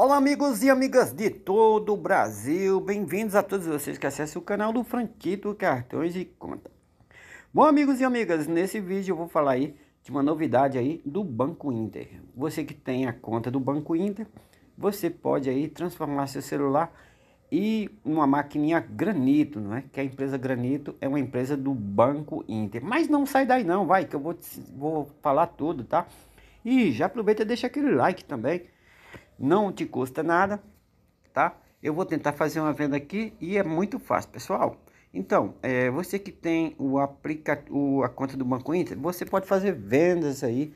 Olá, amigos e amigas de todo o Brasil. Bem-vindos a todos vocês que acessam o canal do Franquito Cartões e Conta. Bom, amigos e amigas, nesse vídeo eu vou falar aí de uma novidade aí do Banco Inter. Você que tem a conta do Banco Inter, você pode aí transformar seu celular e uma maquininha Granito, não é? Que a empresa Granito é uma empresa do Banco Inter. Mas não sai daí não, vai, que eu vou, vou falar tudo, tá? E já aproveita e deixa aquele like também não te custa nada, tá? Eu vou tentar fazer uma venda aqui e é muito fácil, pessoal. Então, é, você que tem o aplicativo, a conta do Banco Inter, você pode fazer vendas aí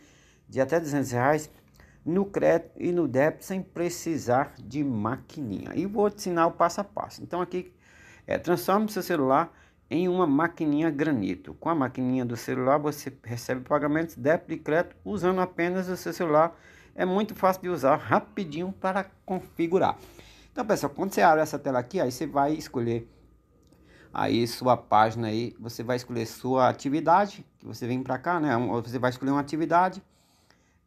de até 200 reais no crédito e no débito sem precisar de maquininha. E vou te ensinar o passo a passo. Então, aqui é, transforma o seu celular em uma maquininha granito. Com a maquininha do celular, você recebe pagamentos, débito e crédito usando apenas o seu celular é muito fácil de usar, rapidinho para configurar. Então, pessoal, quando você abre essa tela aqui, aí você vai escolher aí sua página aí, você vai escolher sua atividade, que você vem para cá, né? Você vai escolher uma atividade.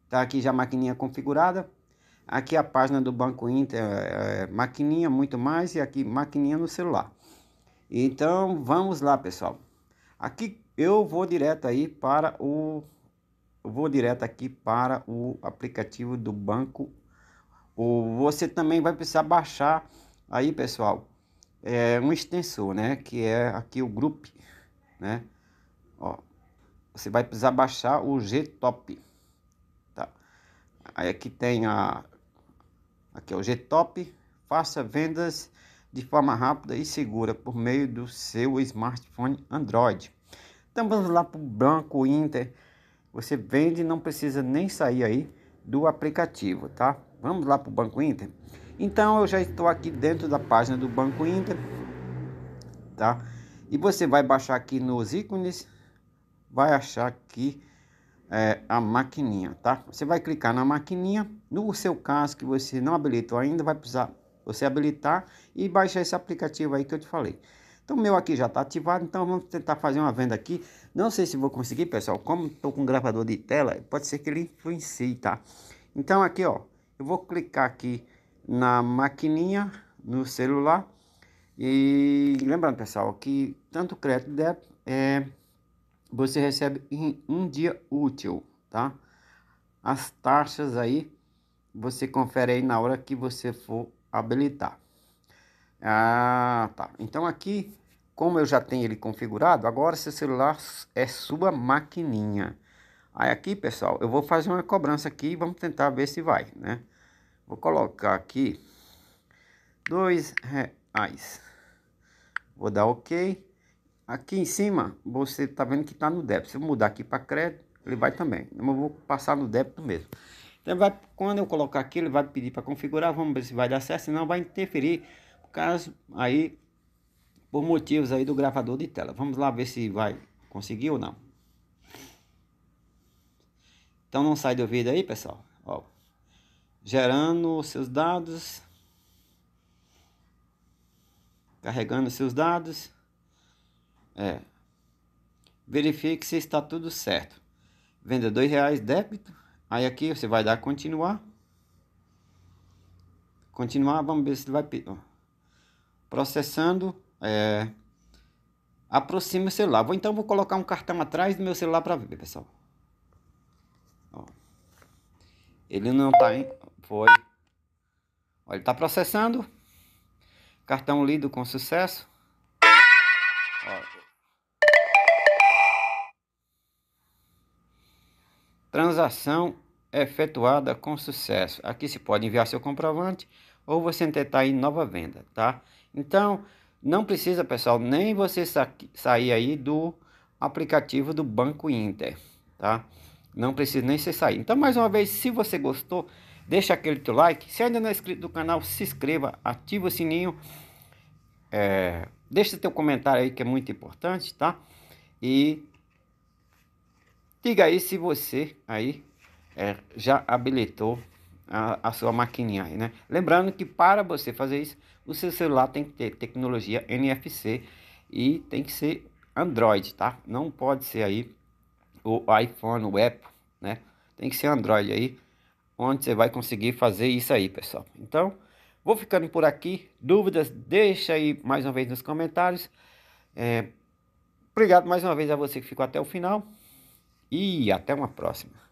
Tá aqui já a maquininha configurada. Aqui a página do Banco Inter, é, é, maquininha, muito mais, e aqui maquininha no celular. Então, vamos lá, pessoal. Aqui eu vou direto aí para o eu vou direto aqui para o aplicativo do banco. Ou você também vai precisar baixar aí, pessoal, é um extensor, né? Que é aqui o grupo, né? Ó, você vai precisar baixar o G Top. tá? Aí aqui tem a, aqui é o G Top. faça vendas de forma rápida e segura por meio do seu smartphone Android. Então vamos lá para o Banco Inter você vende, não precisa nem sair aí do aplicativo, tá? Vamos lá para o Banco Inter. Então eu já estou aqui dentro da página do Banco Inter, tá? E você vai baixar aqui nos ícones, vai achar aqui é, a maquininha, tá? Você vai clicar na maquininha. No seu caso que você não habilitou ainda, vai precisar você habilitar e baixar esse aplicativo aí que eu te falei. Então meu aqui já está ativado, então vamos tentar fazer uma venda aqui não sei se vou conseguir, pessoal. Como estou com um gravador de tela, pode ser que ele influencie, tá? Então aqui, ó, eu vou clicar aqui na maquininha no celular. E lembrando, pessoal, que tanto crédito e débito é, você recebe em um dia útil, tá? As taxas aí você confere aí na hora que você for habilitar. Ah, tá. Então aqui como eu já tenho ele configurado, agora seu celular é sua maquininha. Aí aqui, pessoal, eu vou fazer uma cobrança aqui e vamos tentar ver se vai, né? Vou colocar aqui dois reais. Vou dar OK. Aqui em cima, você tá vendo que tá no débito. Se eu mudar aqui para crédito, ele vai também. Eu vou passar no débito mesmo. Então, vai, quando eu colocar aqui, ele vai pedir para configurar. Vamos ver se vai dar certo. Senão, vai interferir. Caso aí por motivos aí do gravador de tela. Vamos lá ver se vai conseguir ou não. Então não sai do vídeo aí, pessoal. Ó, gerando seus dados. Carregando seus dados. É. Verifique se está tudo certo. Venda dois reais débito. Aí aqui você vai dar continuar. Continuar, vamos ver se ele vai... Processando. É, aproxime o celular. Vou, então vou colocar um cartão atrás do meu celular para ver, pessoal. Ó. Ele não está em... Foi. Ó, ele está processando. Cartão lido com sucesso. Ó. Transação efetuada com sucesso. Aqui se pode enviar seu comprovante ou você tentar em nova venda, tá? Então, não precisa, pessoal, nem você sa sair aí do aplicativo do Banco Inter, tá? Não precisa nem você sair. Então, mais uma vez, se você gostou, deixa aquele teu like. Se ainda não é inscrito no canal, se inscreva, ativa o sininho. É, deixa teu comentário aí que é muito importante, tá? E diga aí se você aí é, já habilitou a, a sua maquininha aí, né? Lembrando que para você fazer isso, o seu celular tem que ter tecnologia NFC e tem que ser Android, tá? Não pode ser aí o iPhone, o Apple, né? Tem que ser Android aí, onde você vai conseguir fazer isso aí, pessoal. Então, vou ficando por aqui. Dúvidas, deixa aí mais uma vez nos comentários. É, obrigado mais uma vez a você que ficou até o final e até uma próxima.